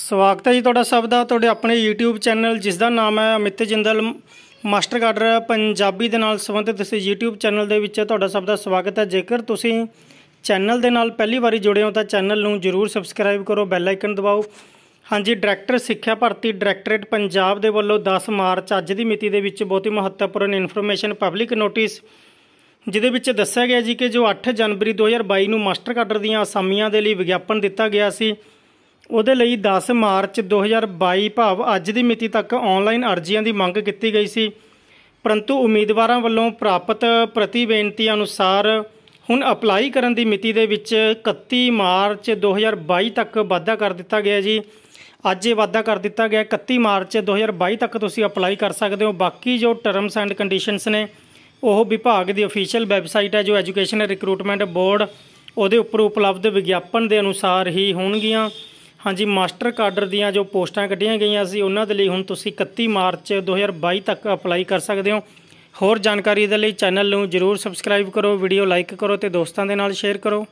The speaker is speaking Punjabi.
ਸਵਾਗਤ ਹੈ ਜੀ ਤੁਹਾਡਾ ਸਭ ਦਾ ਤੁਹਾਡੇ ਆਪਣੇ YouTube ਚੈਨਲ ਜਿਸ ਦਾ ਨਾਮ ਹੈ ਅਮਿਤ ਜਿੰਦਲ ਮਾਸਟਰ ਗਾਰਡਰ ਪੰਜਾਬੀ ਦੇ ਨਾਲ ਸੰਬੰਧਿਤ ਇਸ YouTube ਚੈਨਲ ਦੇ ਵਿੱਚ ਤੁਹਾਡਾ ਸਭ ਦਾ ਸਵਾਗਤ ਹੈ ਜੇਕਰ ਤੁਸੀਂ ਚੈਨਲ ਦੇ ਨਾਲ ਪਹਿਲੀ ਵਾਰੀ ਜੁੜੇ ਹੋ ਤਾਂ ਚੈਨਲ ਨੂੰ ਜਰੂਰ ਸਬਸਕ੍ਰਾਈਬ ਕਰੋ ਬੈਲ ਆਈਕਨ ਦਬਾਓ ਹਾਂਜੀ ਡਾਇਰੈਕਟਰ ਸਿੱਖਿਆ ਭਰਤੀ ਡਾਇਰੈਕਟਰੇਟ ਪੰਜਾਬ ਦੇ ਵੱਲੋਂ 10 ਮਾਰਚ ਅੱਜ ਦੀ ਮਿਤੀ ਦੇ ਵਿੱਚ ਬਹੁਤ ਹੀ ਮਹੱਤਵਪੂਰਨ ਇਨਫੋਰਮੇਸ਼ਨ ਪਬਲਿਕ ਨੋਟਿਸ ਜਿਹਦੇ ਵਿੱਚ ਦੱਸਿਆ ਗਿਆ ਜੀ ਕਿ ਜੋ 8 ਜਨਵਰੀ 2022 ਨੂੰ ਮਾਸਟਰ ਕਾਡਰ ਦੀਆਂ ਅਸਾਮੀਆਂ ਦੇ ਲਈ ਵਿਗਿਆਪਨ ਦਿੱਤਾ ਗਿਆ ਸੀ ਉਹਦੇ ਲਈ 10 ਮਾਰਚ 2022 ਭਾਵ ਅੱਜ ਦੀ ਮਿਤੀ ਤੱਕ ਆਨਲਾਈਨ ਅਰਜ਼ੀਆਂ ਦੀ ਮੰਗ ਕੀਤੀ ਗਈ ਸੀ ਪਰੰਤੂ ਉਮੀਦਵਾਰਾਂ ਵੱਲੋਂ ਪ੍ਰਾਪਤ ਪ੍ਰਤੀ ਬੇਨਤੀ ਅਨੁਸਾਰ ਹੁਣ ਅਪਲਾਈ ਕਰਨ ਦੀ ਮਿਤੀ ਦੇ ਵਿੱਚ 31 ਮਾਰਚ 2022 ਤੱਕ ਵਾਧਾ ਕਰ ਦਿੱਤਾ ਗਿਆ ਜੀ ਅੱਜ ਇਹ ਵਾਧਾ ਕਰ ਦਿੱਤਾ ਗਿਆ 31 ਮਾਰਚ 2022 ਤੱਕ ਤੁਸੀਂ ਅਪਲਾਈ ਕਰ ਸਕਦੇ ਹੋ ਬਾਕੀ ਜੋ ਟਰਮਸ ਐਂਡ ਕੰਡੀਸ਼ਨਸ ਨੇ ਉਹ ਵਿਭਾਗ ਦੀ ਅਫੀਸ਼ੀਅਲ ਵੈਬਸਾਈਟ ਹੈ ਜੋ ਐਜੂਕੇਸ਼ਨ ਰਿਕਰੂਟਮੈਂਟ ਬੋਰਡ ਉਹਦੇ ਉੱਪਰ ਉਪਲਬਧ ਵਿਗਿਆਪਨ ਦੇ ਅਨੁਸਾਰ ਹੀ ਹੋਣਗੀਆਂ ਹਾਂਜੀ ਮਾਸਟਰ ਕਾਡਰ ਦੀਆਂ ਜੋ ਪੋਸਟਾਂ ਕੱਢੀਆਂ ਗਈਆਂ ਸੀ ਉਹਨਾਂ ਦੇ ਲਈ ਹੁਣ ਤੁਸੀਂ 31 ਮਾਰਚ 2022 ਤੱਕ ਅਪਲਾਈ ਕਰ ਸਕਦੇ ਹੋ ਹੋਰ ਜਾਣਕਾਰੀ ਦੇ ਲਈ ਚੈਨਲ ਨੂੰ ਜਰੂਰ ਸਬਸਕ੍ਰਾਈਬ ਕਰੋ ਵੀਡੀਓ ਲਾਈਕ ਕਰੋ ਤੇ ਦੋਸਤਾਂ ਦੇ ਨਾਲ ਸ਼ੇਅਰ ਕਰੋ